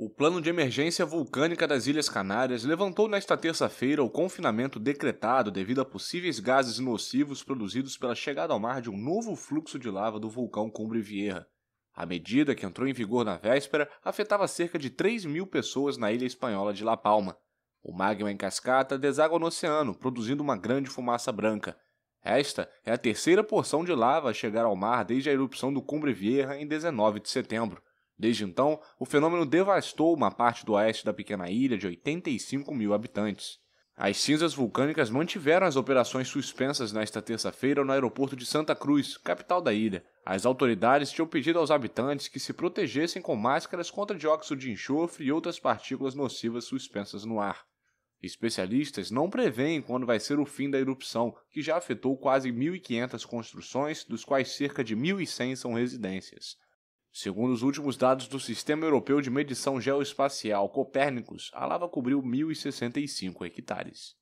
O Plano de Emergência Vulcânica das Ilhas Canárias levantou nesta terça-feira o confinamento decretado devido a possíveis gases nocivos produzidos pela chegada ao mar de um novo fluxo de lava do vulcão Cumbre Vieja. A medida, que entrou em vigor na véspera, afetava cerca de 3 mil pessoas na ilha espanhola de La Palma. O magma em cascata deságua no oceano, produzindo uma grande fumaça branca. Esta é a terceira porção de lava a chegar ao mar desde a erupção do Cumbre Vieja em 19 de setembro. Desde então, o fenômeno devastou uma parte do oeste da pequena ilha de 85 mil habitantes. As cinzas vulcânicas mantiveram as operações suspensas nesta terça-feira no aeroporto de Santa Cruz, capital da ilha. As autoridades tinham pedido aos habitantes que se protegessem com máscaras contra dióxido de enxofre e outras partículas nocivas suspensas no ar. Especialistas não preveem quando vai ser o fim da erupção, que já afetou quase 1.500 construções, dos quais cerca de 1.100 são residências. Segundo os últimos dados do Sistema Europeu de Medição Geoespacial Copérnicos, a lava cobriu 1.065 hectares.